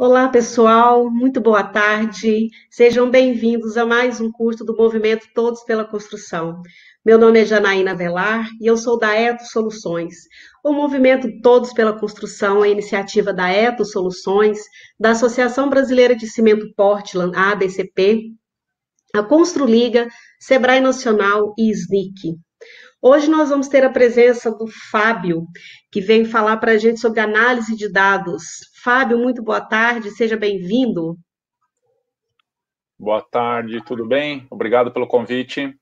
Olá, pessoal, muito boa tarde. Sejam bem-vindos a mais um curso do Movimento Todos pela Construção. Meu nome é Janaína Velar e eu sou da Eto Soluções. O Movimento Todos pela Construção é iniciativa da Eto Soluções, da Associação Brasileira de Cimento Portland, ABCP, a Construliga, Sebrae Nacional e SNIC. Hoje nós vamos ter a presença do Fábio, que vem falar para a gente sobre análise de dados. Fábio, muito boa tarde, seja bem-vindo. Boa tarde, tudo bem? Obrigado pelo convite.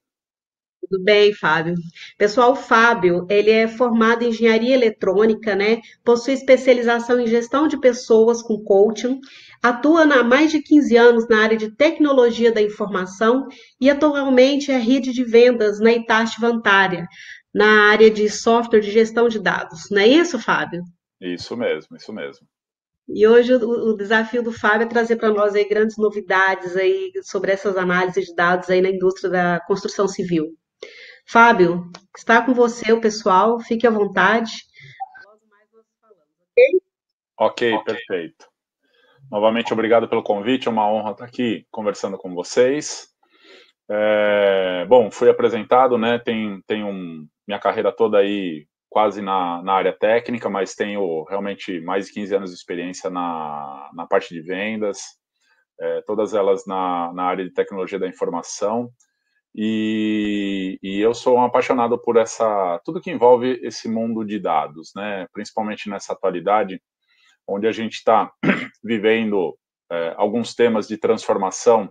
Tudo bem, Fábio. Pessoal, o Fábio, ele é formado em engenharia eletrônica, né? Possui especialização em gestão de pessoas com coaching, atua há mais de 15 anos na área de tecnologia da informação e atualmente é rede de vendas na Itachi Vantária, na área de software de gestão de dados. Não é isso, Fábio? Isso mesmo, isso mesmo. E hoje o, desafio do Fábio é trazer para nós aí grandes novidades aí sobre essas análises de dados aí na indústria da construção civil. Fábio, está com você o pessoal, fique à vontade. Ok, perfeito. Novamente, obrigado pelo convite, é uma honra estar aqui conversando com vocês. É, bom, fui apresentado, né? Tem, tem um, minha carreira toda aí quase na, na área técnica, mas tenho realmente mais de 15 anos de experiência na, na parte de vendas, é, todas elas na, na área de tecnologia da informação. E, e, eu sou um apaixonado por essa tudo que envolve esse mundo de dados, né? Principalmente nessa atualidade, onde a gente está vivendo é, alguns temas de transformação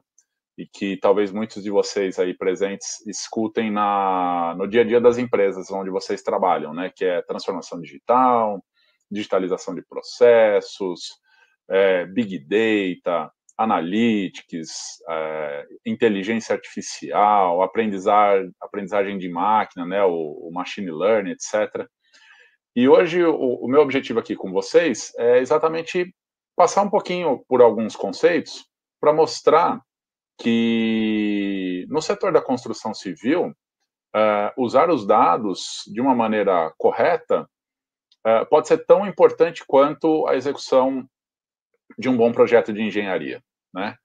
e que talvez muitos de vocês aí presentes escutem na no dia a dia das empresas onde vocês trabalham, né? Que é transformação digital, digitalização de processos, é, big data, analytics, é, inteligência artificial, aprendizagem, de máquina, né, o, o machine learning, etc. E hoje o, o, meu objetivo aqui com vocês é exatamente passar um pouquinho por alguns conceitos para mostrar que no setor da construção civil, eh, usar os dados de uma maneira correta eh, pode ser tão importante quanto a execução de um bom projeto de engenharia, né?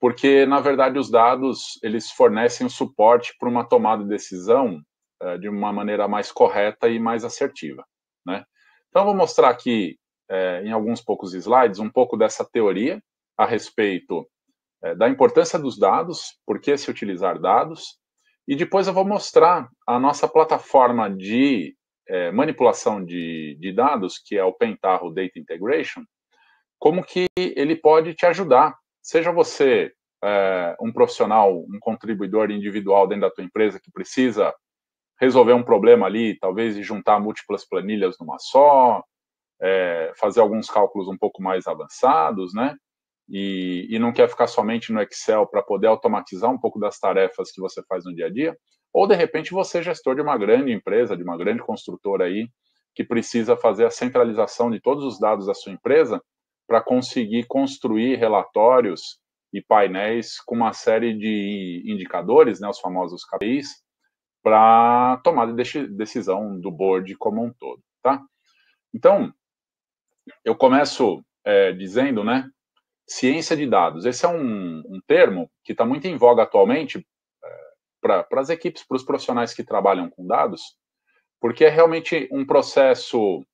Porque na verdade os dados eles fornecem suporte para uma tomada de decisão uh, de uma maneira mais correta e mais assertiva, né? Então eu vou mostrar aqui eh, em alguns poucos slides um pouco dessa teoria a respeito eh, da importância dos dados, por que se utilizar dados, e depois eu vou mostrar a nossa plataforma de é, manipulação de, de, dados, que é o Pentaho Data Integration, como que ele pode te ajudar. Seja você é, um profissional, um contribuidor individual dentro da tua empresa que precisa resolver um problema ali, talvez de juntar múltiplas planilhas numa só, é, fazer alguns cálculos um pouco mais avançados, né? E, e não quer ficar somente no Excel para poder automatizar um pouco das tarefas que você faz no dia a dia, ou de repente você é gestor de uma grande empresa, de uma grande construtora aí, que precisa fazer a centralização de todos os dados da sua empresa para conseguir construir relatórios e painéis com uma série de indicadores, né, os famosos KPIs, para tomar de decisão do board como um todo, tá? Então, eu começo é, dizendo, né, ciência de dados. Esse é um, um termo que está muito em voga atualmente é, para as equipes, para os profissionais que trabalham com dados, porque é realmente um processo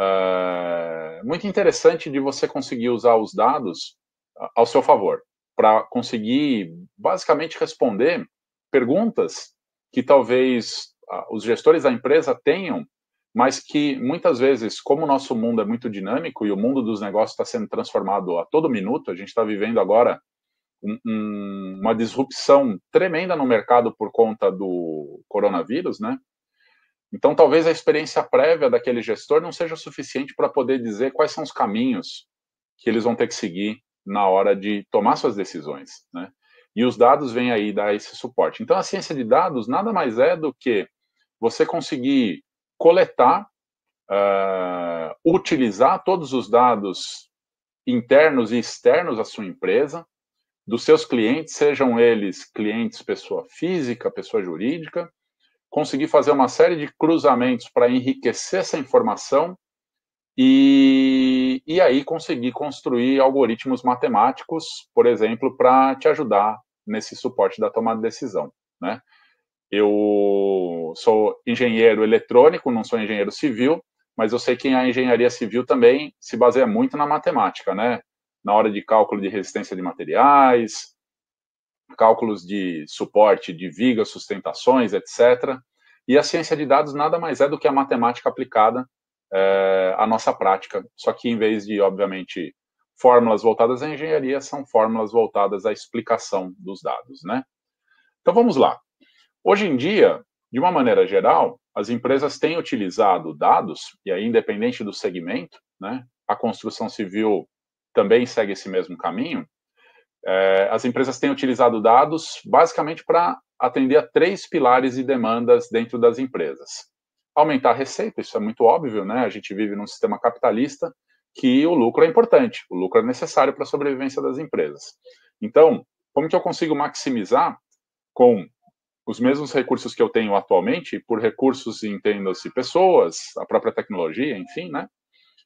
ah, muito interessante de você conseguir usar os dados ah, ao seu favor, para conseguir basicamente responder perguntas que talvez ah, os gestores da empresa tenham, mas que muitas vezes, como o nosso mundo é muito dinâmico e o mundo dos negócios está sendo transformado a todo minuto, a gente está vivendo agora um, uma disrupção tremenda no mercado por conta do coronavírus, né? Então, talvez a experiência prévia daquele gestor não seja suficiente para poder dizer quais são os caminhos que eles vão ter que seguir na hora de tomar suas decisões, né? E os dados vêm aí dar esse suporte. Então, a ciência de dados nada mais é do que você conseguir coletar, uh, utilizar todos os dados internos e externos à sua empresa, dos seus clientes, sejam eles clientes pessoa física, pessoa jurídica, conseguir fazer uma série de cruzamentos para enriquecer essa informação e, e aí conseguir construir algoritmos matemáticos, por exemplo, para te ajudar nesse suporte da tomada de decisão, né? Eu sou engenheiro eletrônico, não sou engenheiro civil, mas eu sei que a engenharia civil também se baseia muito na matemática, né? Na hora de cálculo de resistência de materiais, cálculos de suporte de vigas, sustentações, etc. E a ciência de dados nada mais é do que a matemática aplicada é, à nossa prática, só que em vez de, obviamente, fórmulas voltadas à engenharia, são fórmulas voltadas à explicação dos dados, né? Então vamos lá. Hoje em dia, de uma maneira geral, as empresas têm utilizado dados, e aí independente do segmento, né? A construção civil também segue esse mesmo caminho, é, as empresas têm utilizado dados basicamente para atender a três pilares e demandas dentro das empresas. Aumentar a receita, isso é muito óbvio, né? A gente vive num sistema capitalista que o lucro é importante, o lucro é necessário para a sobrevivência das empresas. Então, como que eu consigo maximizar com os mesmos recursos que eu tenho atualmente, por recursos entendam-se pessoas, a própria tecnologia, enfim, né?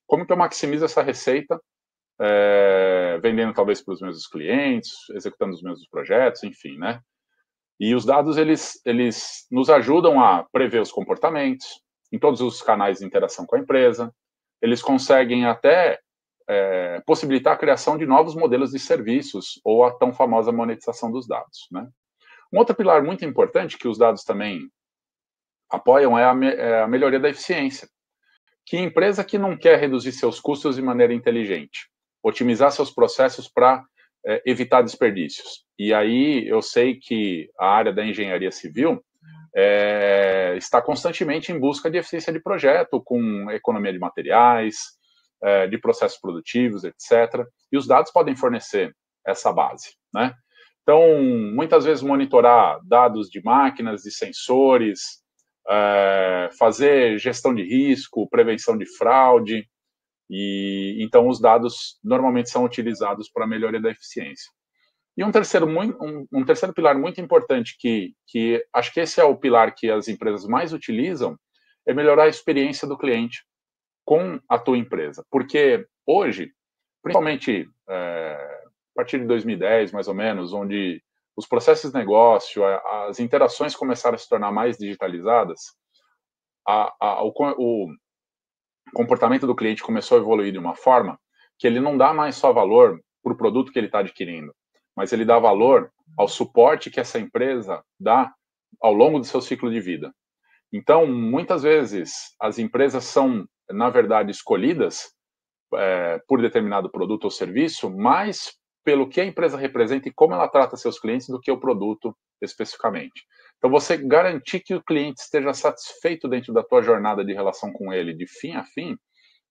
Como que eu maximizo essa receita é, vendendo talvez para os mesmos clientes, executando os mesmos projetos, enfim, né? E os dados eles, eles nos ajudam a prever os comportamentos em todos os canais de interação com a empresa. Eles conseguem até é, possibilitar a criação de novos modelos de serviços ou a tão famosa monetização dos dados, né? Um outro pilar muito importante que os dados também apoiam é a, me, é a melhoria da eficiência. Que empresa que não quer reduzir seus custos de maneira inteligente? otimizar seus processos para é, eh, evitar desperdícios. E aí eu sei que a área da engenharia civil é, está constantemente em busca de eficiência de projeto, com economia de materiais, é, de processos produtivos, etc. E os dados podem fornecer essa base, né? Então, muitas vezes monitorar dados de máquinas, de sensores, é, fazer gestão de risco, prevenção de fraude, e então os dados normalmente são utilizados para a melhoria da eficiência. E um terceiro, um, um terceiro pilar muito importante que, que acho que esse é o pilar que as empresas mais utilizam é melhorar a experiência do cliente com a tua empresa, porque hoje, principalmente é, a partir de 2010 mais ou menos, onde os processos de negócio, as interações começaram a se tornar mais digitalizadas, a, a, o, o comportamento do cliente começou a evoluir de uma forma que ele não dá mais só valor para o produto que ele está adquirindo, mas ele dá valor ao suporte que essa empresa dá ao longo do seu ciclo de vida. Então, muitas vezes, as empresas são, na verdade, escolhidas é, por determinado produto ou serviço, mas pelo que a empresa representa e como ela trata seus clientes do que o produto especificamente. Então, você garantir que o cliente esteja satisfeito dentro da tua jornada de relação com ele, de fim a fim,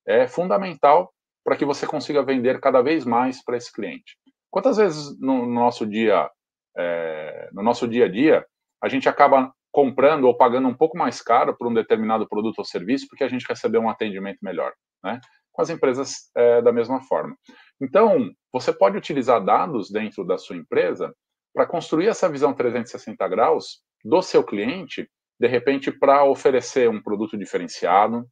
é fundamental para que você consiga vender cada vez mais para esse cliente. Quantas vezes no nosso dia, é, no nosso dia a dia, a gente acaba comprando ou pagando um pouco mais caro por um determinado produto ou serviço porque a gente recebeu um atendimento melhor, né? Com as empresas é, da mesma forma. Então, você pode utilizar dados dentro da sua empresa para construir essa visão 360 graus do seu cliente, de repente para oferecer um produto diferenciado,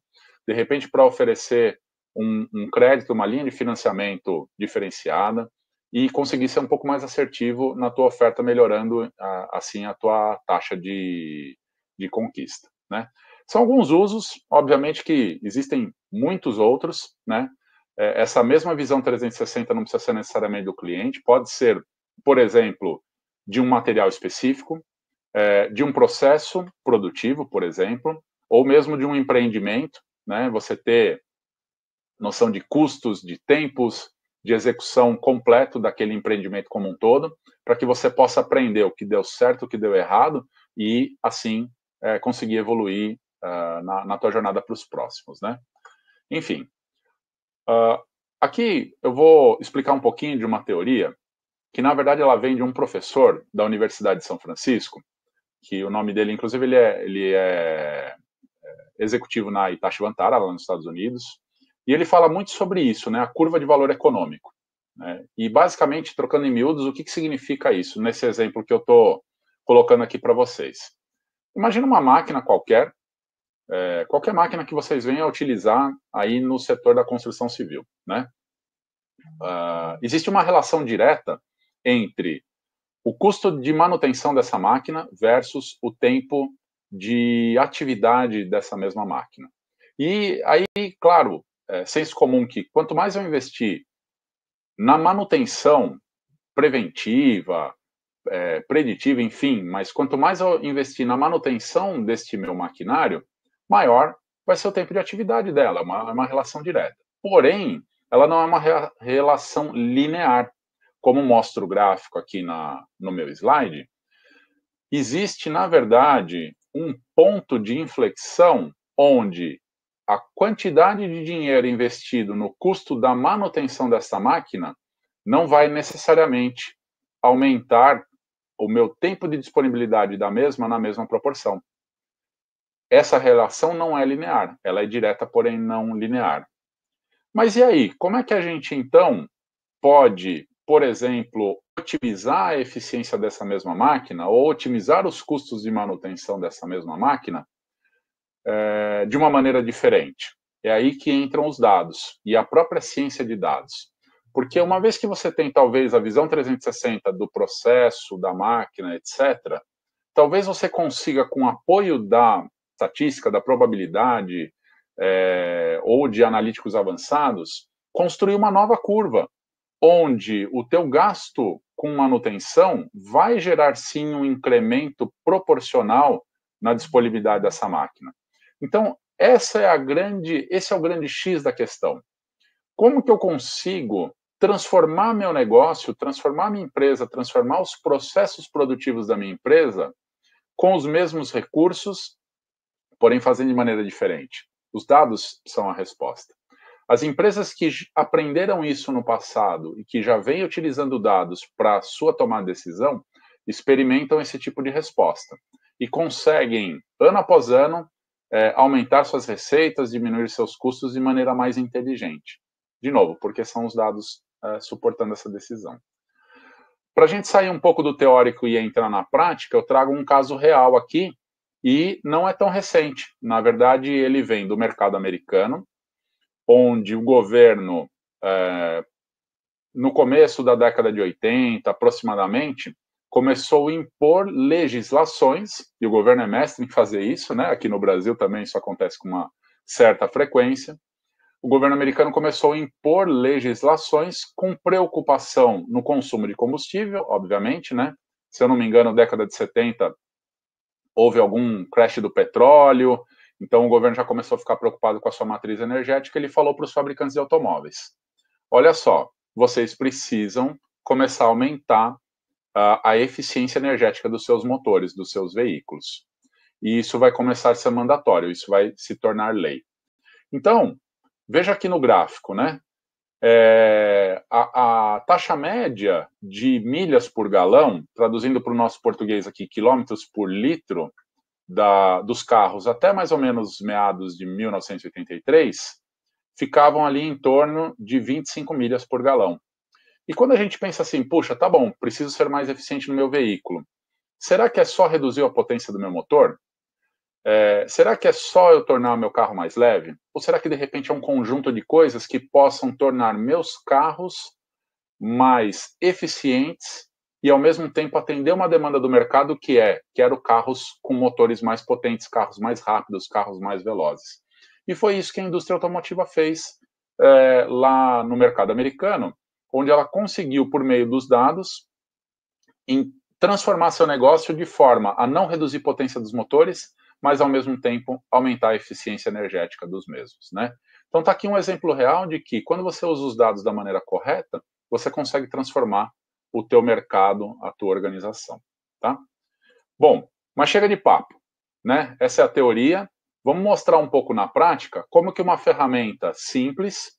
de repente para oferecer um, um, crédito, uma linha de financiamento diferenciada e conseguir ser um pouco mais assertivo na tua oferta, melhorando assim a tua taxa de, de conquista, né? São alguns usos, obviamente que existem muitos outros, né? É, essa mesma visão 360 não precisa ser necessariamente do cliente, pode ser, por exemplo, de um material específico, é, de um processo produtivo, por exemplo, ou mesmo de um empreendimento, né? Você ter noção de custos, de tempos, de execução completo daquele empreendimento como um todo, para que você possa aprender o que deu certo, o que deu errado e assim é, conseguir evoluir ah, na, na tua jornada para os próximos, né? Enfim, Uh, aqui eu vou explicar um pouquinho de uma teoria que, na verdade, ela vem de um professor da Universidade de São Francisco, que o nome dele, inclusive, ele é, ele é, é executivo na Itachi Vantara, lá nos Estados Unidos, e ele fala muito sobre isso, né, a curva de valor econômico. Né, e, basicamente, trocando em miúdos, o que, que significa isso, nesse exemplo que eu estou colocando aqui para vocês. Imagina uma máquina qualquer é, qualquer máquina que vocês venham a utilizar aí no setor da construção civil, né? Uh, existe uma relação direta entre o custo de manutenção dessa máquina versus o tempo de atividade dessa mesma máquina. E aí, claro, é senso comum que quanto mais eu investir na manutenção preventiva, é, preditiva, enfim, mas quanto mais eu investir na manutenção deste meu maquinário, maior vai ser o tempo de atividade dela, é uma, é uma relação direta. Porém, ela não é uma re relação linear. Como mostra o gráfico aqui na, no meu slide, existe, na verdade, um ponto de inflexão onde a quantidade de dinheiro investido no custo da manutenção dessa máquina não vai necessariamente aumentar o meu tempo de disponibilidade da mesma na mesma proporção essa relação não é linear, ela é direta, porém não linear. Mas e aí? Como é que a gente então pode, por exemplo, otimizar a eficiência dessa mesma máquina ou otimizar os custos de manutenção dessa mesma máquina é, de uma maneira diferente? É aí que entram os dados e a própria ciência de dados. Porque uma vez que você tem talvez a visão 360 do processo, da máquina, etc., talvez você consiga, com apoio da estatística, da probabilidade, é, ou de analíticos avançados, construir uma nova curva, onde o teu gasto com manutenção vai gerar sim um incremento proporcional na disponibilidade dessa máquina. Então, essa é a grande, esse é o grande X da questão. Como que eu consigo transformar meu negócio, transformar minha empresa, transformar os processos produtivos da minha empresa com os mesmos recursos porém fazendo de maneira diferente. Os dados são a resposta. As empresas que aprenderam isso no passado e que já vêm utilizando dados para sua tomada de decisão, experimentam esse tipo de resposta e conseguem, ano após ano, é, aumentar suas receitas, diminuir seus custos de maneira mais inteligente. De novo, porque são os dados é, suportando essa decisão. Para a gente sair um pouco do teórico e entrar na prática, eu trago um caso real aqui e não é tão recente. Na verdade, ele vem do mercado americano, onde o governo, é, no começo da década de 80, aproximadamente, começou a impor legislações, e o governo é mestre em fazer isso, né? aqui no Brasil também isso acontece com uma certa frequência. O governo americano começou a impor legislações com preocupação no consumo de combustível, obviamente, né? Se eu não me engano, década de 70, houve algum crash do petróleo, então o governo já começou a ficar preocupado com a sua matriz energética, ele falou para os fabricantes de automóveis: olha só, vocês precisam começar a aumentar uh, a eficiência energética dos seus motores, dos seus veículos. E isso vai começar a ser mandatório, isso vai se tornar lei. Então, veja aqui no gráfico, né? É, a, a, taxa média de milhas por galão, traduzindo para o nosso português aqui, quilômetros por litro da, dos carros até mais ou menos meados de 1983, ficavam ali em torno de 25 milhas por galão. E quando a gente pensa assim, puxa, tá bom, preciso ser mais eficiente no meu veículo, será que é só reduzir a potência do meu motor? É, será que é só eu tornar meu carro mais leve? Ou será que de repente é um conjunto de coisas que possam tornar meus carros mais eficientes e ao mesmo tempo atender uma demanda do mercado que é quero carros com motores mais potentes, carros mais rápidos, carros mais velozes. E foi isso que a indústria automotiva fez é, lá no mercado americano, onde ela conseguiu, por meio dos dados, transformar seu negócio de forma a não reduzir potência dos motores, mas ao mesmo tempo aumentar a eficiência energética dos mesmos, né? Então está aqui um exemplo real de que quando você usa os dados da maneira correta, você consegue transformar o teu mercado, a tua organização, tá? Bom, mas chega de papo, né? Essa é a teoria. Vamos mostrar um pouco na prática como que uma ferramenta simples,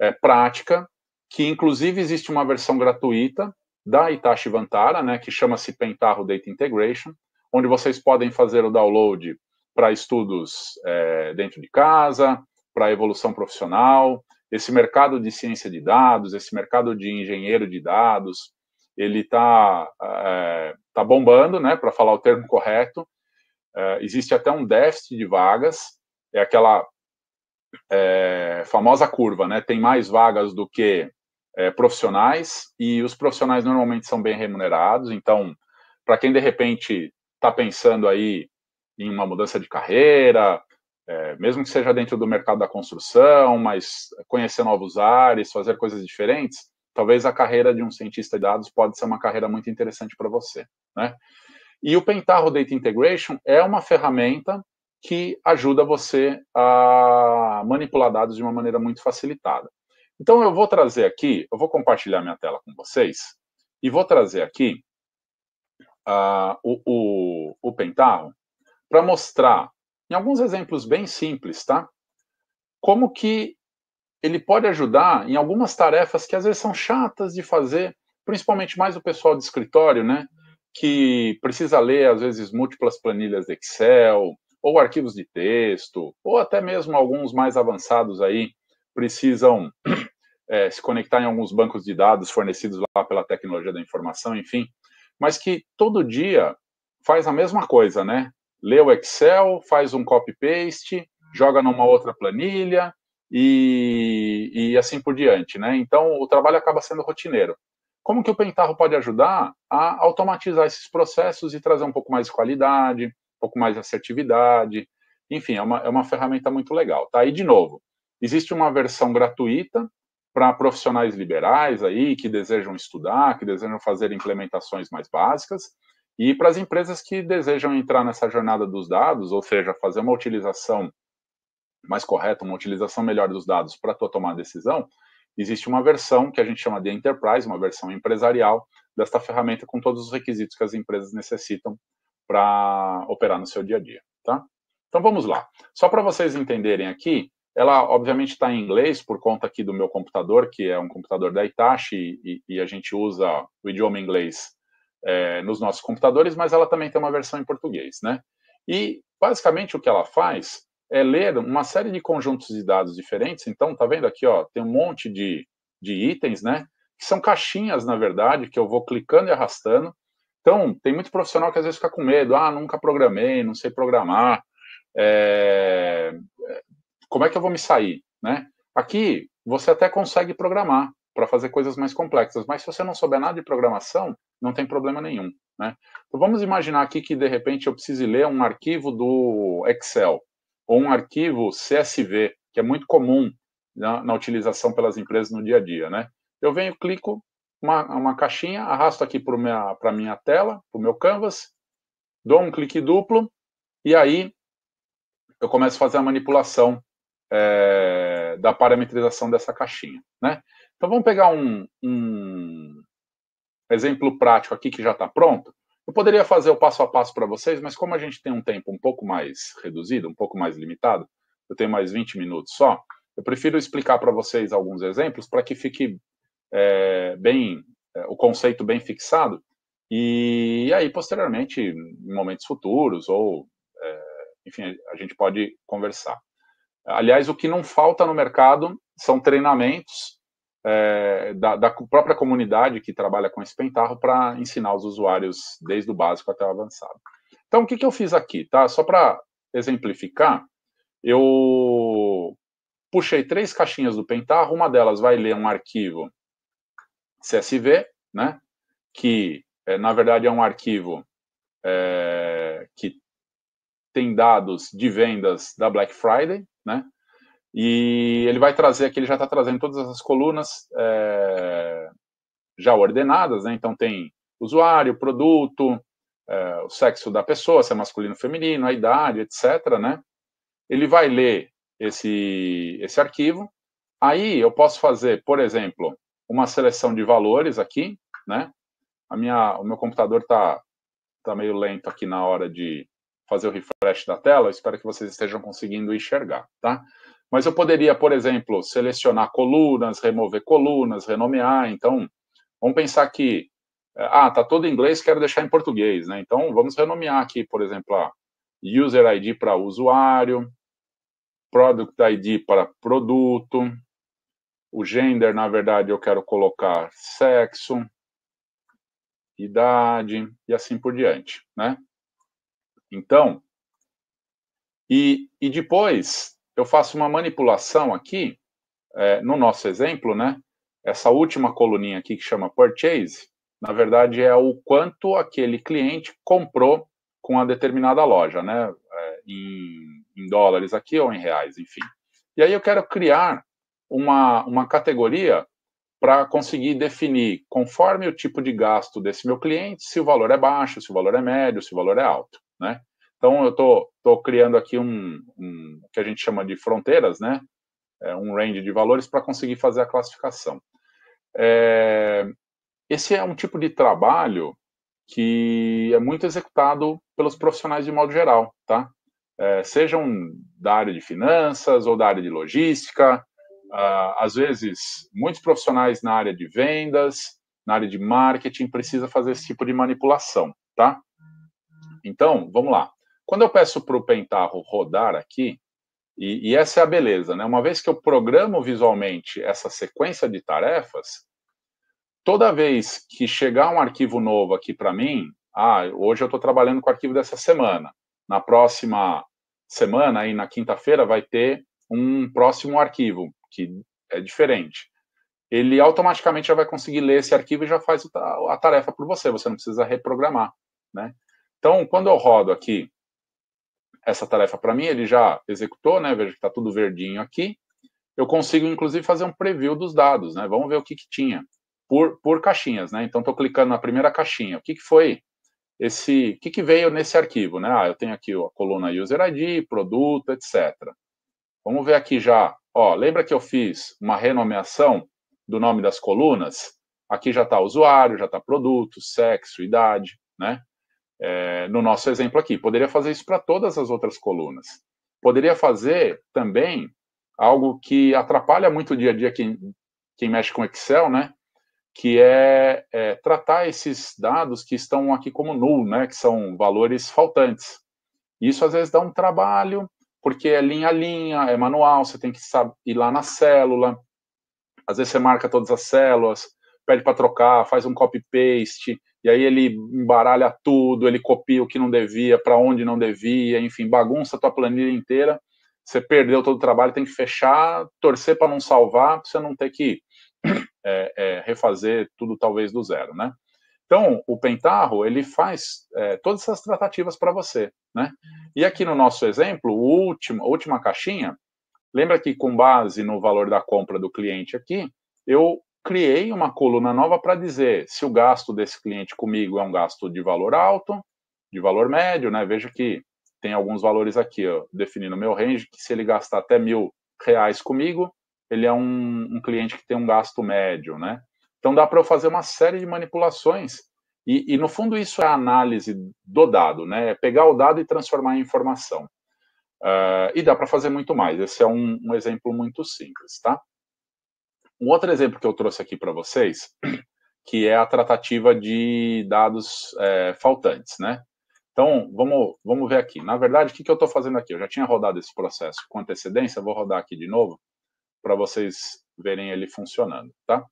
é, prática, que inclusive existe uma versão gratuita da Itachi Vantara, né, que chama-se Pentaho Data Integration, onde vocês podem fazer o download para estudos é, dentro de casa, para evolução profissional. Esse mercado de ciência de dados, esse mercado de engenheiro de dados, ele está é, tá bombando, né, para falar o termo correto. É, existe até um déficit de vagas, é aquela é, famosa curva, né? Tem mais vagas do que é, profissionais e os profissionais normalmente são bem remunerados. Então, para quem de repente está pensando aí em uma mudança de carreira, é, mesmo que seja dentro do mercado da construção, mas conhecer novos ares, fazer coisas diferentes, talvez a carreira de um cientista de dados pode ser uma carreira muito interessante para você, né? E o Pentaho Data Integration é uma ferramenta que ajuda você a manipular dados de uma maneira muito facilitada. Então eu vou trazer aqui, eu vou compartilhar minha tela com vocês e vou trazer aqui uh, o, o, o para mostrar, em alguns exemplos bem simples, tá? Como que ele pode ajudar em algumas tarefas que às vezes são chatas de fazer, principalmente mais o pessoal de escritório, né? Que precisa ler, às vezes, múltiplas planilhas de Excel, ou arquivos de texto, ou até mesmo alguns mais avançados aí precisam é, se conectar em alguns bancos de dados fornecidos lá pela tecnologia da informação, enfim mas que todo dia faz a mesma coisa, né? Lê o Excel, faz um copy-paste, joga numa outra planilha e, e assim por diante, né? Então, o trabalho acaba sendo rotineiro. Como que o Pentarro pode ajudar a automatizar esses processos e trazer um pouco mais de qualidade, um pouco mais de assertividade? Enfim, é uma, é uma ferramenta muito legal, tá? E, de novo, existe uma versão gratuita para profissionais liberais aí que desejam estudar, que desejam fazer implementações mais básicas, e para as empresas que desejam entrar nessa jornada dos dados, ou seja, fazer uma utilização mais correta, uma utilização melhor dos dados para a tua tomar decisão, existe uma versão que a gente chama de enterprise, uma versão empresarial desta ferramenta com todos os requisitos que as empresas necessitam para operar no seu dia a dia, tá? Então vamos lá. Só para vocês entenderem aqui, ela, obviamente, está em inglês por conta aqui do meu computador, que é um computador da Itachi, e, e a gente usa o idioma inglês é, nos nossos computadores, mas ela também tem uma versão em português, né? E, basicamente, o que ela faz é ler uma série de conjuntos de dados diferentes. Então, tá vendo aqui, ó, tem um monte de, de itens, né? Que são caixinhas, na verdade, que eu vou clicando e arrastando. Então, tem muito profissional que às vezes fica com medo. Ah, nunca programei, não sei programar. É, como é que eu vou me sair, né? Aqui você até consegue programar para fazer coisas mais complexas, mas se você não souber nada de programação, não tem problema nenhum, né? Então vamos imaginar aqui que de repente eu precise ler um arquivo do Excel ou um arquivo CSV, que é muito comum na, na utilização pelas empresas no dia a dia, né? Eu venho, clico, uma, uma caixinha, arrasto aqui para a minha, minha tela, para o meu canvas, dou um clique duplo e aí eu começo a fazer a manipulação é, da parametrização dessa caixinha. Né? Então vamos pegar um, um exemplo prático aqui que já está pronto. Eu poderia fazer o passo a passo para vocês, mas como a gente tem um tempo um pouco mais reduzido, um pouco mais limitado, eu tenho mais 20 minutos só, eu prefiro explicar para vocês alguns exemplos para que fique é, bem é, o conceito bem fixado e aí posteriormente, em momentos futuros ou é, enfim, a gente pode conversar. Aliás, o que não falta no mercado são treinamentos é, da, da, própria comunidade que trabalha com esse pentarro para ensinar os usuários desde o básico até o avançado. Então, o que, que eu fiz aqui, tá? Só para exemplificar, eu puxei três caixinhas do pentarro, uma delas vai ler um arquivo CSV, né? Que, é, na verdade, é um arquivo é, que tem dados de vendas da Black Friday, né? E ele vai trazer aqui, ele já está trazendo todas as colunas é, já ordenadas, né? Então tem usuário, produto, é, o sexo da pessoa, se é masculino ou feminino, a idade, etc, né? Ele vai ler esse, esse arquivo. Aí eu posso fazer, por exemplo, uma seleção de valores aqui, né? A minha, o meu computador está tá meio lento aqui na hora de, fazer o refresh da tela, espero que vocês estejam conseguindo enxergar, tá? Mas eu poderia, por exemplo, selecionar colunas, remover colunas, renomear. Então, vamos pensar que, eh, ah, tá todo em inglês, quero deixar em português, né? Então, vamos renomear aqui, por exemplo, a user ID para usuário, product ID para produto, o gender, na verdade, eu quero colocar sexo, idade e assim por diante, né? Então, e, e depois eu faço uma manipulação aqui, é, no nosso exemplo, né? Essa última coluninha aqui que chama purchase, na verdade é o quanto aquele cliente comprou com a determinada loja, né? É, em, em dólares aqui ou em reais, enfim. E aí eu quero criar uma, uma categoria para conseguir definir, conforme o tipo de gasto desse meu cliente, se o valor é baixo, se o valor é médio, se o valor é alto né? Então, eu tô, tô criando aqui um, um que a gente chama de fronteiras, né? É, um range de valores para conseguir fazer a classificação. É, esse é um tipo de trabalho que é muito executado pelos profissionais de modo geral, tá? É, sejam da área de finanças ou da área de logística, às vezes muitos profissionais na área de vendas, na área de marketing precisa fazer esse tipo de manipulação, tá? Então, vamos lá. Quando eu peço para o Pentarro rodar aqui, e, e, essa é a beleza, né? Uma vez que eu programo visualmente essa sequência de tarefas, toda vez que chegar um arquivo novo aqui para mim, ah, hoje eu estou trabalhando com o arquivo dessa semana. Na próxima semana, aí na quinta-feira, vai ter um próximo arquivo, que é diferente. Ele automaticamente já vai conseguir ler esse arquivo e já faz a tarefa por você, você não precisa reprogramar, né? Então, quando eu rodo aqui essa tarefa para mim, ele já executou, né? Veja que está tudo verdinho aqui. Eu consigo, inclusive, fazer um preview dos dados, né? Vamos ver o que, que tinha por, por caixinhas, né? Então, estou clicando na primeira caixinha. O que, que foi esse... O que, que veio nesse arquivo, né? Ah, eu tenho aqui a coluna User ID, produto, etc. Vamos ver aqui já. Ó, lembra que eu fiz uma renomeação do nome das colunas? Aqui já está usuário, já está produto, sexo, idade, né? é, no nosso exemplo aqui. Poderia fazer isso para todas as outras colunas. Poderia fazer também algo que atrapalha muito o dia a dia quem, quem mexe com Excel, né? Que é, é tratar esses dados que estão aqui como null, né? Que são valores faltantes. Isso às vezes dá um trabalho, porque é linha a linha, é manual, você tem que ir lá na célula. Às vezes você marca todas as células, pede para trocar, faz um copy-paste e aí ele embaralha tudo, ele copia o que não devia, para onde não devia, enfim, bagunça a tua planilha inteira. Você perdeu todo o trabalho, tem que fechar, torcer para não salvar, para você não ter que é, é, refazer tudo talvez do zero, né? Então, o Pentarro, ele faz é, todas essas tratativas para você, né? E aqui no nosso exemplo, o último, a última caixinha, lembra que com base no valor da compra do cliente aqui, eu criei uma coluna nova para dizer se o gasto desse cliente comigo é um gasto de valor alto, de valor médio, né? Veja que tem alguns valores aqui, ó, definindo meu range, que se ele gastar até mil reais comigo, ele é um, um cliente que tem um gasto médio, né? Então dá para eu fazer uma série de manipulações e, e, no fundo isso é a análise do dado, né? É pegar o dado e transformar em informação. Uh, e dá para fazer muito mais. Esse é um, um exemplo muito simples, tá? Um outro exemplo que eu trouxe aqui para vocês, que é a tratativa de dados é, faltantes, né? Então, vamos, vamos ver aqui. Na verdade, o que, que eu estou fazendo aqui? Eu já tinha rodado esse processo com antecedência, vou rodar aqui de novo para vocês verem ele funcionando, tá?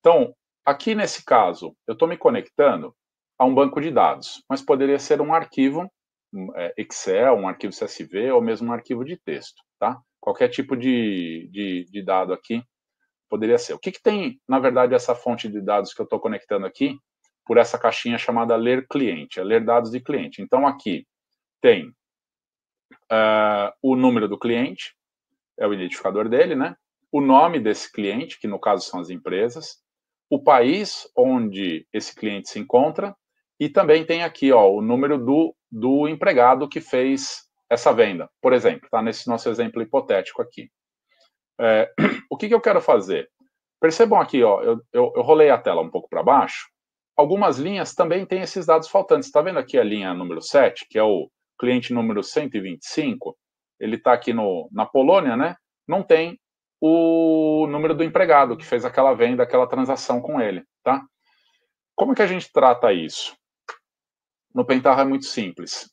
Então, aqui nesse caso, eu estou me conectando a um banco de dados, mas poderia ser um arquivo é, Excel, um arquivo CSV ou mesmo um arquivo de texto, tá? Qualquer tipo de, de, de dado aqui poderia ser. O que, que tem, na verdade, essa fonte de dados que eu estou conectando aqui por essa caixinha chamada ler cliente, é ler dados de cliente. Então, aqui tem uh, o número do cliente, é o identificador dele, né? O nome desse cliente, que no caso são as empresas, o país onde esse cliente se encontra, e também tem aqui ó, o número do, do empregado que fez essa venda, por exemplo, tá? Nesse nosso exemplo hipotético aqui. É, o que, que, eu quero fazer? Percebam aqui, ó, eu, eu, eu rolei a tela um pouco para baixo. Algumas linhas também têm esses dados faltantes. Está vendo aqui a linha número 7, que é o cliente número 125? Ele está aqui no, na Polônia, né? Não tem o número do empregado que fez aquela venda, aquela transação com ele, tá? Como é que a gente trata isso? No Pentaho é muito simples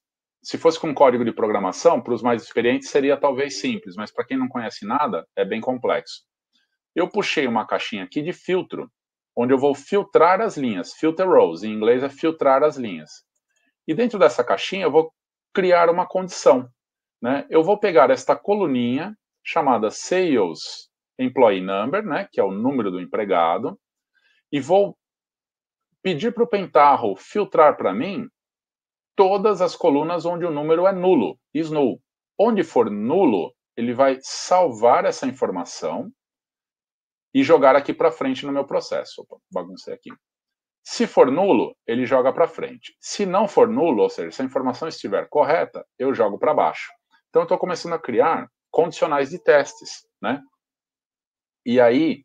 se fosse com código de programação, para os mais experientes seria talvez simples, mas para quem não conhece nada, é bem complexo. Eu puxei uma caixinha aqui de filtro, onde eu vou filtrar as linhas, filter rows, em inglês é filtrar as linhas. E dentro dessa caixinha eu vou criar uma condição. Né? Eu vou pegar esta coluninha chamada Sales Employee Number, né, que é o número do empregado, e vou pedir para o Pentaho filtrar para mim todas as colunas onde o número é nulo, is null. Onde for nulo, ele vai salvar essa informação e jogar aqui para frente no meu processo. Opa, baguncei aqui. Se for nulo, ele joga para frente. Se não for nulo, ou seja, se a informação estiver correta, eu jogo para baixo. Então, eu estou começando a criar condicionais de testes, né? E aí,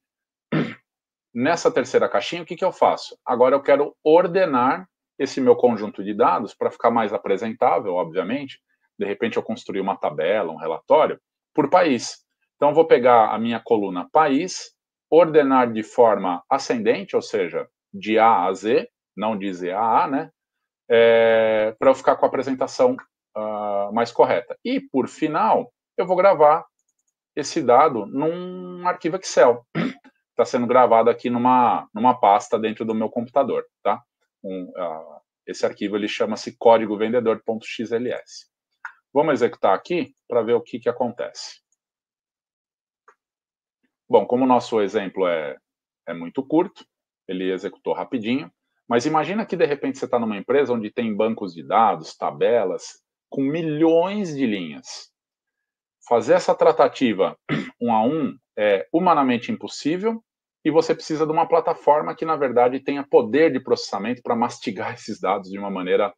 nessa terceira caixinha, o que, que eu faço? Agora eu quero ordenar esse meu conjunto de dados para ficar mais apresentável, obviamente. De repente eu construí uma tabela, um relatório por país. Então vou pegar a minha coluna país, ordenar de forma ascendente, ou seja, de A a Z, não de Z a A, né? É, para eu ficar com a apresentação uh, mais correta. E por final, eu vou gravar esse dado num arquivo Excel. Está sendo gravado aqui numa, numa pasta dentro do meu computador, tá? um, uh, ah, esse arquivo ele chama-se código vendedor.xls. Vamos executar aqui para ver o que, que acontece. Bom, como o nosso exemplo é, é muito curto, ele executou rapidinho, mas imagina que de repente você está numa empresa onde tem bancos de dados, tabelas, com milhões de linhas. Fazer essa tratativa um a um é humanamente impossível e você precisa de uma plataforma que, na verdade, tenha poder de processamento para mastigar esses dados de uma maneira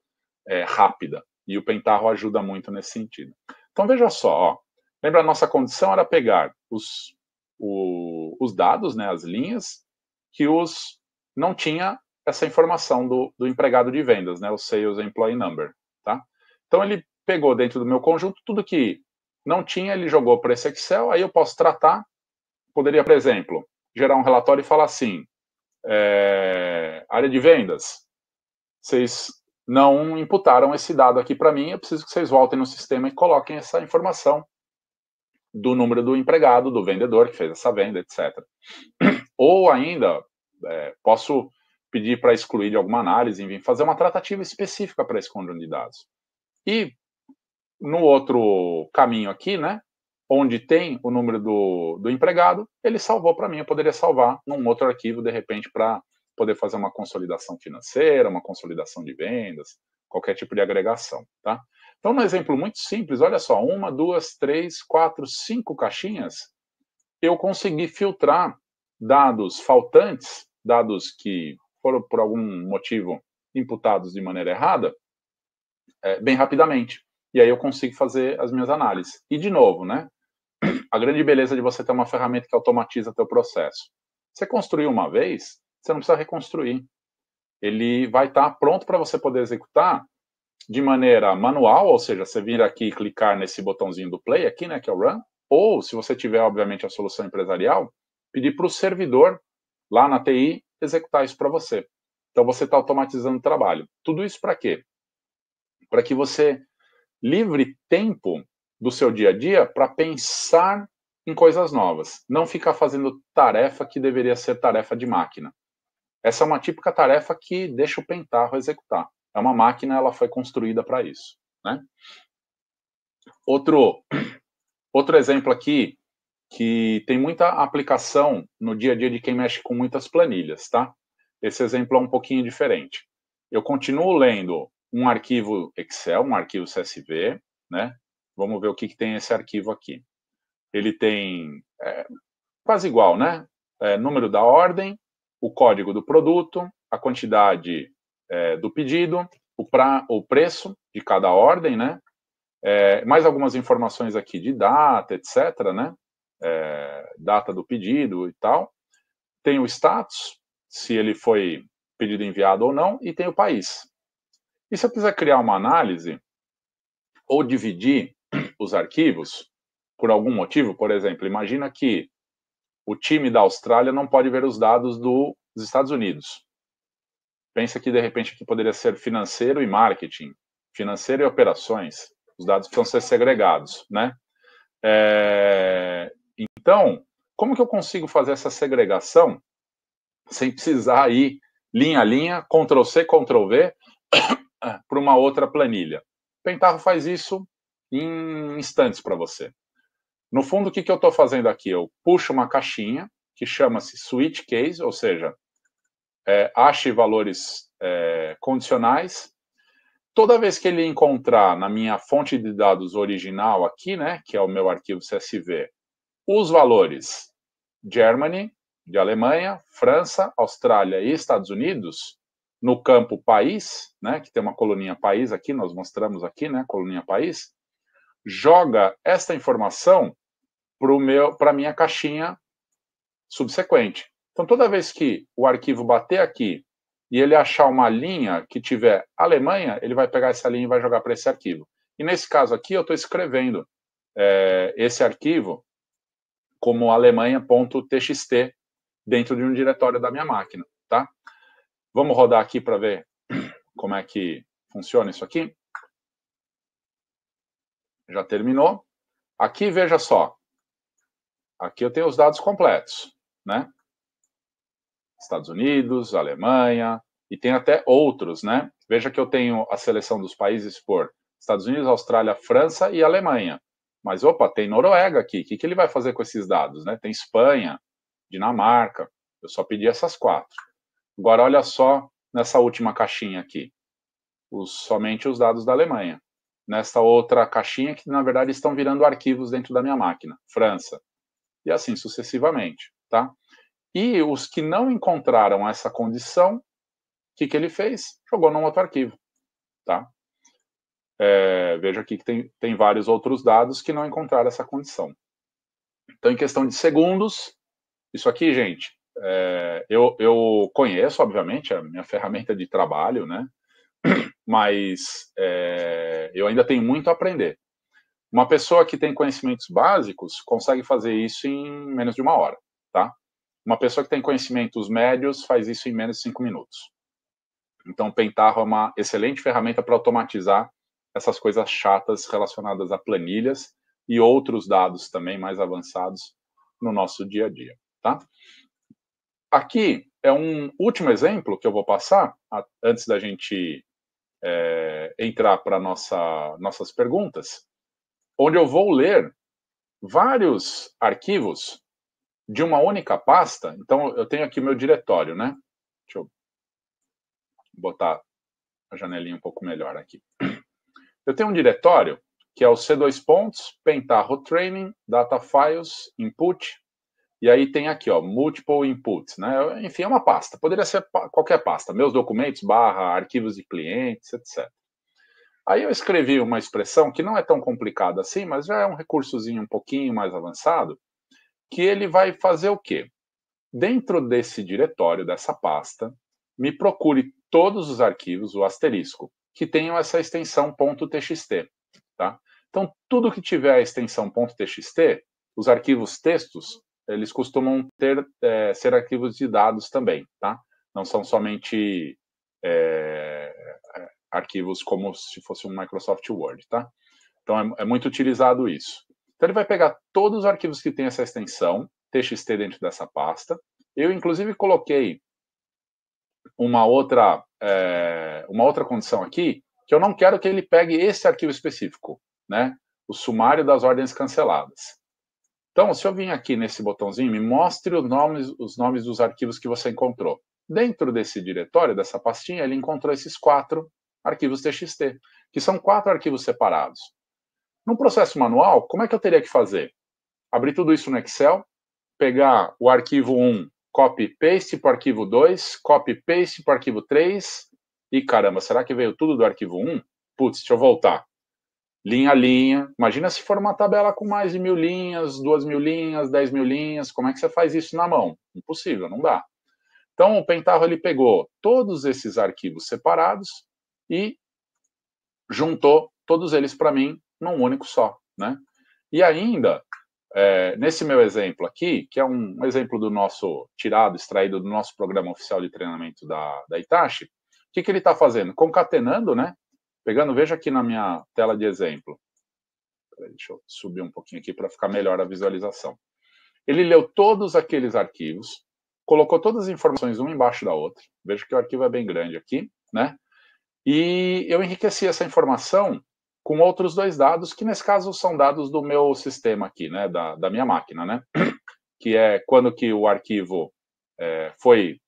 é, rápida. E o Pentaho ajuda muito nesse sentido. Então, veja só, ó, lembra, a nossa condição era pegar os, o, os dados, né, as linhas, que os não tinha essa informação do, do empregado de vendas, né, o Sales Employee Number. Tá? Então, ele pegou dentro do meu conjunto tudo que não tinha, ele jogou para esse Excel, aí eu posso tratar, poderia, por exemplo, gerar um relatório e falar assim: é, área de vendas, vocês não imputaram esse dado aqui para mim, eu preciso que vocês voltem no sistema e coloquem essa informação do número do empregado, do vendedor que fez essa venda, etc. Ou ainda, é, posso pedir para excluir de alguma análise, enfim, fazer uma tratativa específica para esse conjunto de dados. E no outro caminho aqui, né, onde tem o número do, do empregado, ele salvou para mim. Eu poderia salvar num outro arquivo, de repente, para poder fazer uma consolidação financeira, uma consolidação de vendas, qualquer tipo de agregação, tá? Então, um exemplo muito simples, olha só, uma, duas, três, quatro, cinco caixinhas, eu consegui filtrar dados faltantes, dados que foram por algum motivo imputados de maneira errada, é, bem rapidamente. E aí eu consigo fazer as minhas análises. E de novo, né? a grande beleza de você ter uma ferramenta que automatiza teu processo. Você construiu uma vez, você não precisa reconstruir. Ele vai estar tá pronto para você poder executar de maneira manual, ou seja, você vir aqui e clicar nesse botãozinho do play aqui, né, que é o run, ou se você tiver obviamente a solução empresarial, pedir para o servidor lá na TI executar isso para você. Então você está automatizando o trabalho. Tudo isso para quê? Para que você livre tempo do seu dia a dia para pensar em coisas novas, não ficar fazendo tarefa que deveria ser tarefa de máquina. Essa é uma típica tarefa que deixa o Pentarro executar. É uma máquina, ela foi construída para isso, né? Outro outro exemplo aqui que tem muita aplicação no dia a dia de quem mexe com muitas planilhas, tá? Esse exemplo é um pouquinho diferente. Eu continuo lendo um arquivo Excel, um arquivo CSV, né? Vamos ver o que, que tem esse arquivo aqui. Ele tem é, quase igual, né? É, número da ordem, o código do produto, a quantidade é, do pedido, o, pra, o preço de cada ordem, né? É, mais algumas informações aqui de data, etc., né? É, data do pedido e tal. Tem o status, se ele foi pedido enviado ou não, e tem o país. E se eu quiser criar uma análise ou dividir os arquivos por algum motivo. Por exemplo, imagina que o time da Austrália não pode ver os dados do, dos Estados Unidos. Pensa que de repente que poderia ser financeiro e marketing, financeiro e operações. Os dados precisam ser segregados, né? É... Então, como que eu consigo fazer essa segregação sem precisar ir linha a linha, Ctrl C, Ctrl V para uma outra planilha? Pentaho faz isso em instantes para você. No fundo, o que, que eu estou fazendo aqui? Eu puxo uma caixinha que chama-se switch case, ou seja, é, ache valores é, condicionais. Toda vez que ele encontrar na minha fonte de dados original aqui, né, que é o meu arquivo CSV, os valores Germany, de Alemanha, França, Austrália e Estados Unidos, no campo país, né, que tem uma coluninha país aqui, nós mostramos aqui, né, coluninha país, joga esta informação para a minha caixinha subsequente. Então, toda vez que o arquivo bater aqui e ele achar uma linha que tiver Alemanha, ele vai pegar essa linha e vai jogar para esse arquivo. E nesse caso aqui, eu estou escrevendo é, esse arquivo como alemanha.txt dentro de um diretório da minha máquina, tá? Vamos rodar aqui para ver como é que funciona isso aqui já terminou. Aqui, veja só. Aqui eu tenho os dados completos, né? Estados Unidos, Alemanha, e tem até outros, né? Veja que eu tenho a seleção dos países por Estados Unidos, Austrália, França e Alemanha. Mas, opa, tem Noruega aqui. O que, que ele vai fazer com esses dados, né? Tem Espanha, Dinamarca. Eu só pedi essas quatro. Agora, olha só nessa última caixinha aqui. Os, somente os dados da Alemanha nesta outra caixinha, que na verdade estão virando arquivos dentro da minha máquina, França, e assim sucessivamente, tá? E os que não encontraram essa condição, o que, que ele fez? Jogou num outro arquivo, tá? É, veja aqui que tem, tem vários outros dados que não encontraram essa condição. Então, em questão de segundos, isso aqui, gente, é, eu, eu conheço, obviamente, a minha ferramenta de trabalho, né? mas é, eu ainda tenho muito a aprender. Uma pessoa que tem conhecimentos básicos consegue fazer isso em menos de uma hora, tá? Uma pessoa que tem conhecimentos médios faz isso em menos de cinco minutos. Então, o Pentaho é uma excelente ferramenta para automatizar essas coisas chatas relacionadas a planilhas e outros dados também mais avançados no nosso dia a dia, tá? Aqui é um último exemplo que eu vou passar antes da gente é, entrar para nossa, nossas perguntas, onde eu vou ler vários arquivos de uma única pasta. Então, eu tenho aqui meu diretório, né? Deixa eu botar a janelinha um pouco melhor aqui. Eu tenho um diretório que é o C2 pontos, Pentaho Training, Data Files, Input, e aí tem aqui, ó, multiple inputs, né? Enfim, é uma pasta. Poderia ser qualquer pasta, meus documentos, barra, arquivos de clientes, etc. Aí eu escrevi uma expressão que não é tão complicada assim, mas já é um recursozinho um pouquinho mais avançado, que ele vai fazer o quê? Dentro desse diretório, dessa pasta, me procure todos os arquivos, o asterisco, que tenham essa extensão .txt, tá? Então, tudo que tiver a extensão .txt, os arquivos textos, eles costumam ter é, ser arquivos de dados também, tá? Não são somente é, arquivos como se fosse um Microsoft Word, tá? Então é, é, muito utilizado isso. Então ele vai pegar todos os arquivos que tem essa extensão txt dentro dessa pasta. Eu inclusive coloquei uma outra é, uma outra condição aqui que eu não quero que ele pegue esse arquivo específico, né? O sumário das ordens canceladas. Então, se eu vim aqui nesse botãozinho, me mostre os nomes, os nomes dos arquivos que você encontrou. Dentro desse diretório, dessa pastinha, ele encontrou esses quatro arquivos TXT, que são quatro arquivos separados. No processo manual, como é que eu teria que fazer? Abrir tudo isso no Excel, pegar o arquivo 1, copy-paste para o arquivo 2, copy-paste para o arquivo 3, e caramba, será que veio tudo do arquivo 1? Putz, deixa eu voltar linha a linha. Imagina se for uma tabela com mais de mil linhas, duas mil linhas, dez mil linhas. Como é que você faz isso na mão? Impossível, não dá. Então, o Pentaho ele pegou todos esses arquivos separados e juntou todos eles para mim num único só, né? E ainda, é, nesse meu exemplo aqui, que é um, um exemplo do nosso, tirado, extraído do nosso programa oficial de treinamento da, da Itachi, o que, que ele está fazendo? Concatenando, né? pegando, veja aqui na minha tela de exemplo. deixa eu subir um pouquinho aqui para ficar melhor a visualização. Ele leu todos aqueles arquivos, colocou todas as informações uma embaixo da outra. Veja que o arquivo é bem grande aqui, né? E eu enriqueci essa informação com outros dois dados, que nesse caso são dados do meu sistema aqui, né? Da, da minha máquina, né? Que é quando que o arquivo é, foi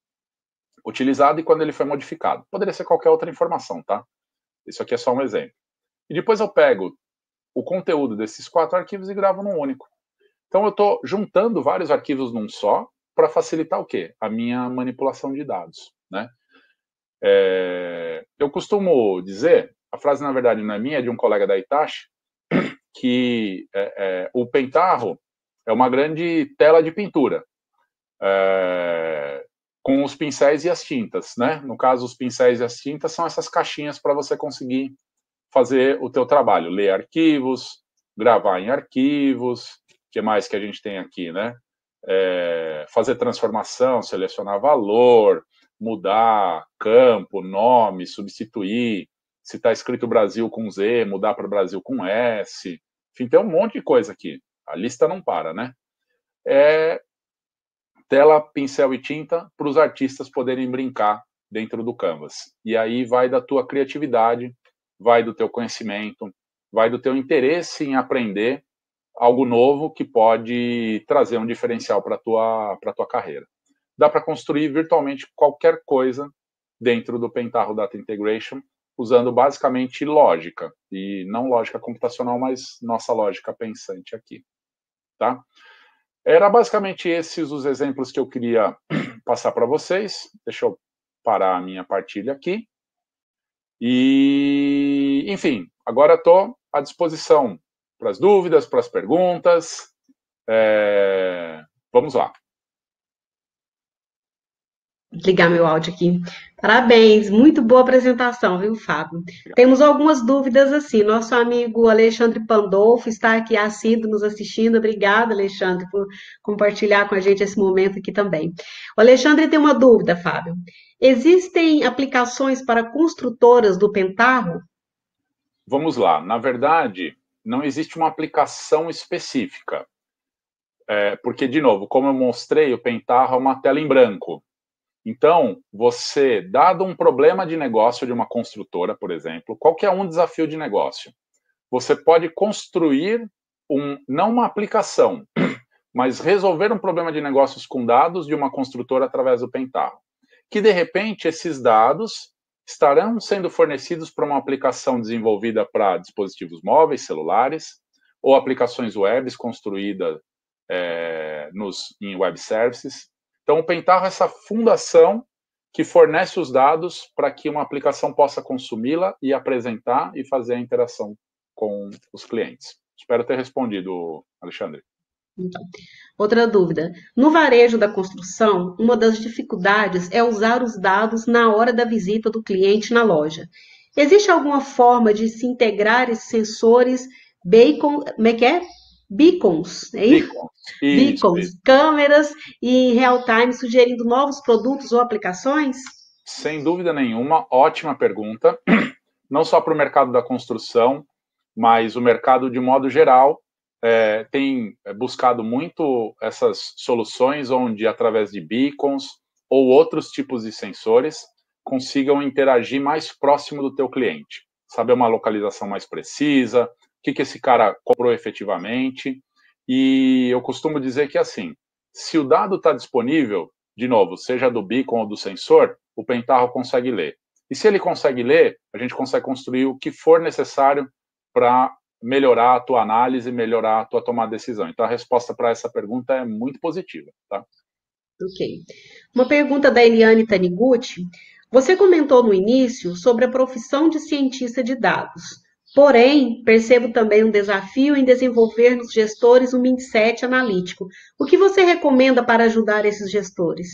utilizado e quando ele foi modificado. Poderia ser qualquer outra informação, tá? Isso aqui é só um exemplo. E depois eu pego o conteúdo desses quatro arquivos e gravo num único. Então eu estou juntando vários arquivos num só para facilitar o quê? A minha manipulação de dados, né? É... eu costumo dizer, a frase na verdade não é minha, é de um colega da Itachi, que é, é, o pentarro é uma grande tela de pintura. É, com os pincéis e as tintas, né? No caso, os pincéis e as tintas são essas caixinhas para você conseguir fazer o teu trabalho, ler arquivos, gravar em arquivos, que mais que a gente tem aqui, né? É, fazer transformação, selecionar valor, mudar campo, nome, substituir, se está escrito Brasil com Z, mudar para Brasil com S, enfim, tem um monte de coisa aqui. A lista não para, né? É, tela, pincel e tinta para os artistas poderem brincar dentro do canvas. E aí vai da tua criatividade, vai do teu conhecimento, vai do teu interesse em aprender algo novo que pode trazer um diferencial para tua para tua carreira. Dá para construir virtualmente qualquer coisa dentro do Pentaho Data Integration usando basicamente lógica e não lógica computacional, mas nossa lógica pensante aqui, tá? Era basicamente esses os exemplos que eu queria passar para vocês. Deixa eu parar a minha partilha aqui. E, enfim, agora estou à disposição para as dúvidas, para as perguntas. É... Vamos lá ligar meu áudio aqui. Parabéns, muito boa apresentação, viu, Fábio? Temos algumas dúvidas assim. Nosso amigo Alexandre Pandolfo está aqui assíduo nos assistindo. Obrigada, Alexandre, por compartilhar com a gente esse momento aqui também. O Alexandre tem uma dúvida, Fábio. Existem aplicações para construtoras do Pentarro? Vamos lá. Na verdade, não existe uma aplicação específica. É, porque, de novo, como eu mostrei, o Pentarro é uma tela em branco. Então, você, dado um problema de negócio de uma construtora, por exemplo, qual é um desafio de negócio, você pode construir um, não uma aplicação, mas resolver um problema de negócios com dados de uma construtora através do Pentaho, Que de repente esses dados estarão sendo fornecidos para uma aplicação desenvolvida para dispositivos móveis, celulares, ou aplicações web construídas é, eh, nos, em web services, então, o Pentaho é essa fundação que fornece os dados para que uma aplicação possa consumi-la e apresentar e fazer a interação com os clientes. Espero ter respondido, Alexandre. Outra dúvida. No varejo da construção, uma das dificuldades é usar os dados na hora da visita do cliente na loja. Existe alguma forma de se integrar esses sensores bacon, como é que é? beacons, é isso? Isso, beacons, isso. câmeras e real time sugerindo novos produtos ou aplicações? Sem dúvida nenhuma, ótima pergunta. Não só para o mercado da construção, mas o mercado de modo geral é, tem é, buscado muito essas soluções onde, através de beacons ou outros tipos de sensores, consigam interagir mais próximo do teu cliente. Saber uma localização mais precisa, o que, que esse cara comprou efetivamente, e eu costumo dizer que assim, se o dado está disponível, de novo, seja do beacon ou do sensor, o Pentarro consegue ler. E se ele consegue ler, a gente consegue construir o que for necessário para melhorar a tua análise, melhorar a tua tomada de decisão. Então a resposta para essa pergunta é muito positiva, tá? Ok. Uma pergunta da Eliane Taniguchi. Você comentou no início sobre a profissão de cientista de dados. Porém, percebo também um desafio em desenvolver nos gestores um mindset analítico. O que você recomenda para ajudar esses gestores?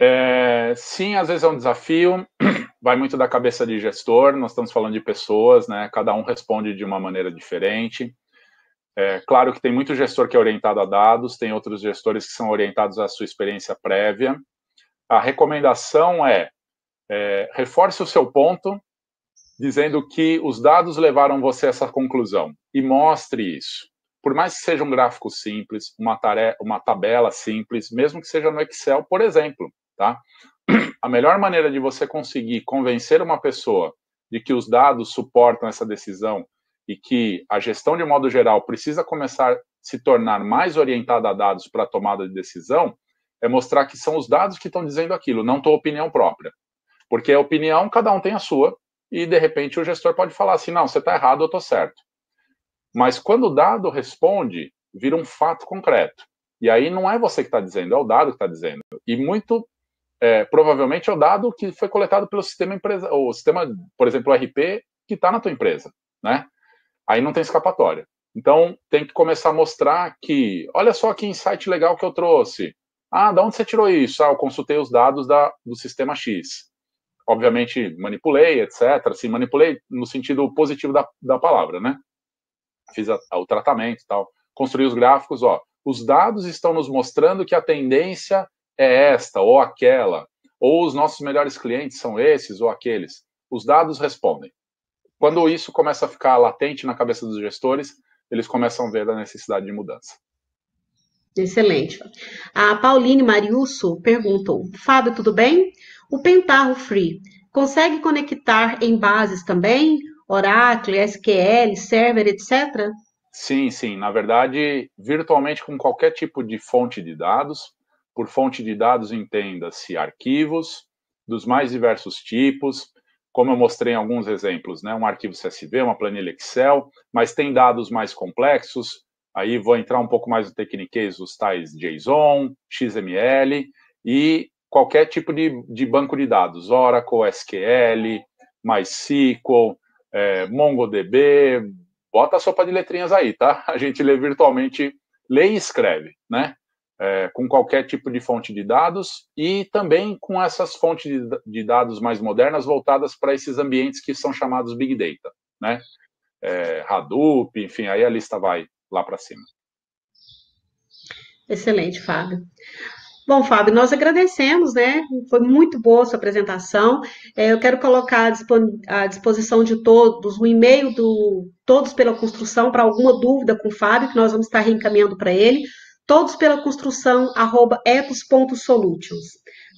É, sim, às vezes é um desafio, vai muito da cabeça de gestor, nós estamos falando de pessoas, né? Cada um responde de uma maneira diferente. É, claro que tem muito gestor que é orientado a dados, tem outros gestores que são orientados à sua experiência prévia. A recomendação é, é reforce o seu ponto, dizendo que os dados levaram você a essa conclusão e mostre isso. Por mais que seja um gráfico simples, uma, uma tabela simples, mesmo que seja no Excel, por exemplo, tá? A melhor maneira de você conseguir convencer uma pessoa de que os dados suportam essa decisão e que a gestão de modo geral precisa começar a se tornar mais orientada a dados para a tomada de decisão é mostrar que são os dados que estão dizendo aquilo, não tua opinião própria. Porque a opinião, cada um tem a sua, e de repente o gestor pode falar assim: não, você está errado, eu estou certo. Mas quando o dado responde, vira um fato concreto. E aí não é você que está dizendo, é o dado que está dizendo. E muito é, provavelmente é o dado que foi coletado pelo sistema empresa, ou sistema, por exemplo, o RP, que está na tua empresa, né? Aí não tem escapatória. Então tem que começar a mostrar que, olha só que insight legal que eu trouxe. Ah, de onde você tirou isso? Ah, eu consultei os dados da, do sistema X obviamente manipulei, etc. Assim, manipulei no sentido positivo da, da palavra, né? Fiz a, a, o tratamento tal, construí os gráficos, ó. Os dados estão nos mostrando que a tendência é esta ou aquela, ou os nossos melhores clientes são esses ou aqueles. Os dados respondem. Quando isso começa a ficar latente na cabeça dos gestores, eles começam a ver a necessidade de mudança. Excelente. A Pauline Mariusso perguntou: Fábio, tudo bem? O Pentaho Free consegue conectar em bases também? Oracle, SQL, server, etc.? Sim, sim. Na verdade, virtualmente com qualquer tipo de fonte de dados. Por fonte de dados, entenda-se arquivos dos mais diversos tipos, como eu mostrei em alguns exemplos, né? um arquivo CSV, uma planilha Excel, mas tem dados mais complexos. Aí vou entrar um pouco mais no Techniquez, os tais JSON, XML, e qualquer tipo de, de banco de dados, Oracle, SQL, MySQL, é, MongoDB, bota a sopa de letrinhas aí, tá? A gente lê virtualmente, lê e escreve, né? É, com qualquer tipo de fonte de dados e também com essas fontes de, de dados mais modernas voltadas para esses ambientes que são chamados Big Data, né? É, Hadoop, enfim, aí a lista vai lá para cima. Excelente, Fábio. Bom, Fábio, nós agradecemos, né? Foi muito boa a sua apresentação. É, eu quero colocar à disposição de todos o e-mail do Todos pela Construção para alguma dúvida com o Fábio, que nós vamos estar reencaminhando para ele. Todos pela construção, arroba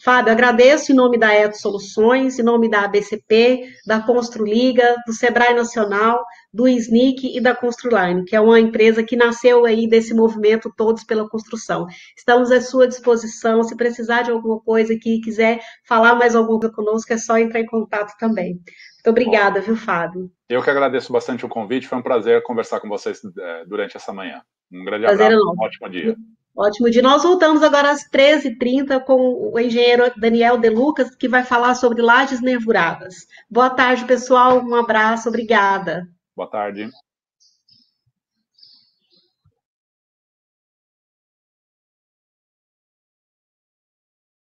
Fábio, agradeço em nome da Eto Soluções, em nome da ABCP, da Construliga, do Sebrae Nacional, do SNIC e da Construline, que é uma empresa que nasceu aí desse movimento Todos pela Construção. Estamos à sua disposição, se precisar de alguma coisa que quiser falar mais alguma coisa conosco, é só entrar em contato também. Muito obrigada, Bom, viu, Fábio? Eu que agradeço bastante o convite, foi um prazer conversar com vocês eh, durante essa manhã. Um grande prazer abraço, enorme. É um ótimo dia. Ótimo dia. Nós voltamos agora às 13h30 com o engenheiro Daniel De Lucas, que vai falar sobre lajes nervuradas. Boa tarde, pessoal. Um abraço. Obrigada. Boa tarde.